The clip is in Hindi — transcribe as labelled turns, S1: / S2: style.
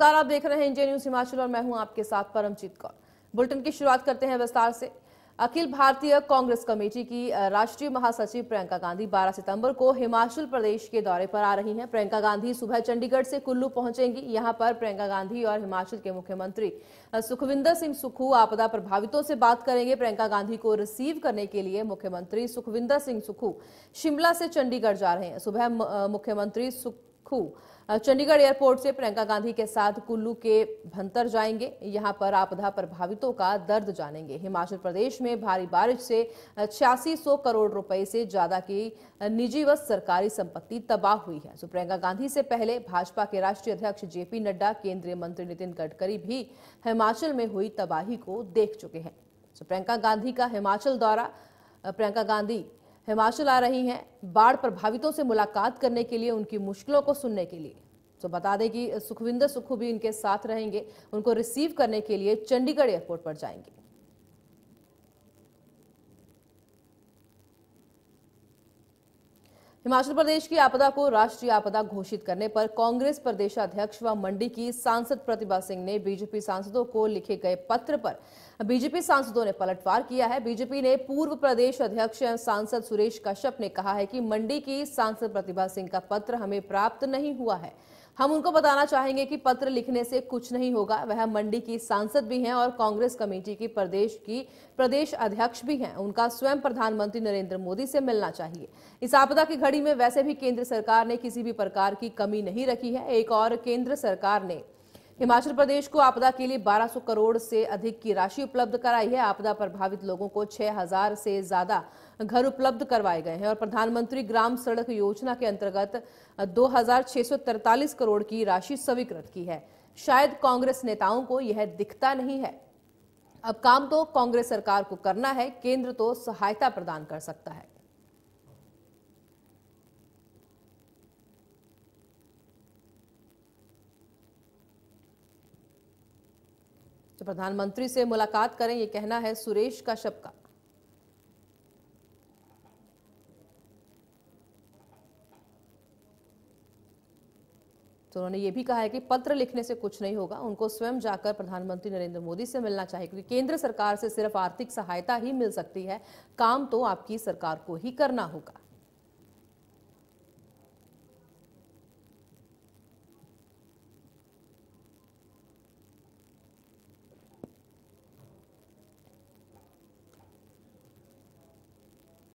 S1: नमस्कार आप देख रहे हैं इंडिया न्यूज हिमाचल और मैं हूं आपके साथ परमजीत कौर बुलेटिन की शुरुआत करते हैं विस्तार से अखिल भारतीय कांग्रेस कमेटी की राष्ट्रीय महासचिव प्रियंका गांधी 12 सितंबर को हिमाचल प्रदेश के दौरे पर आ रही हैं प्रियंका गांधी सुबह चंडीगढ़ से कुल्लू पहुंचेंगी यहां पर प्रियंका गांधी और हिमाचल के मुख्यमंत्री सुखविंदर सिंह सुखू आपदा प्रभावितों से बात करेंगे प्रियंका गांधी को रिसीव करने के लिए मुख्यमंत्री सुखविंदर सिंह सुखू शिमला से चंडीगढ़ जा रहे हैं सुबह मुख्यमंत्री खूब चंडीगढ़ एयरपोर्ट से प्रियंका गांधी के साथ कुल्लू के भंतर जाएंगे यहां पर आपदा प्रभावितों का दर्द जानेंगे हिमाचल प्रदेश में भारी बारिश से छियासी करोड़ रुपए से ज्यादा की निजी व सरकारी संपत्ति तबाह हुई है तो प्रियंका गांधी से पहले भाजपा के राष्ट्रीय अध्यक्ष जेपी नड्डा केंद्रीय मंत्री नितिन गडकरी भी हिमाचल में हुई तबाही को देख चुके हैं तो प्रियंका गांधी का हिमाचल दौरा प्रियंका गांधी हिमाचल आ रही हैं बाढ़ प्रभावितों से मुलाकात करने के लिए उनकी मुश्किलों को सुनने के लिए तो बता दें कि सुखविंदर सुखू भी इनके साथ रहेंगे उनको रिसीव करने के लिए चंडीगढ़ एयरपोर्ट पर जाएंगे हिमाचल प्रदेश की आपदा को राष्ट्रीय आपदा घोषित करने पर कांग्रेस प्रदेशाध्यक्ष व मंडी की सांसद प्रतिभा सिंह ने बीजेपी सांसदों को लिखे गए पत्र पर बीजेपी सांसदों ने पलटवार किया है बीजेपी ने पूर्व प्रदेश अध्यक्ष सांसद सुरेश कश्यप ने कहा है कि मंडी की सांसद प्रतिभा सिंह का पत्र हमें प्राप्त नहीं हुआ है हम उनको बताना चाहेंगे कि पत्र लिखने से कुछ नहीं होगा वह मंडी की सांसद भी हैं और कांग्रेस कमेटी की प्रदेश की प्रदेश अध्यक्ष भी हैं उनका स्वयं प्रधानमंत्री नरेंद्र मोदी से मिलना चाहिए इस आपदा की घड़ी कड़ी में वैसे भी केंद्र सरकार ने किसी भी प्रकार की कमी नहीं रखी है एक और केंद्र सरकार ने हिमाचल प्रदेश को आपदा के लिए 1200 करोड़ से अधिक की राशि उपलब्ध कराई है आपदा प्रभावित लोगों को 6000 से ज्यादा घर उपलब्ध करवाए गए हैं और प्रधानमंत्री ग्राम सड़क योजना के अंतर्गत दो करोड़ की राशि स्वीकृत की है शायद कांग्रेस नेताओं को यह दिखता नहीं है अब काम तो कांग्रेस सरकार को करना है केंद्र तो सहायता प्रदान कर सकता है तो प्रधानमंत्री से मुलाकात करें ये कहना है सुरेश कश्यप का तो उन्होंने ये भी कहा है कि पत्र लिखने से कुछ नहीं होगा उनको स्वयं जाकर प्रधानमंत्री नरेंद्र मोदी से मिलना चाहिए क्योंकि केंद्र सरकार से सिर्फ आर्थिक सहायता ही मिल सकती है काम तो आपकी सरकार को ही करना होगा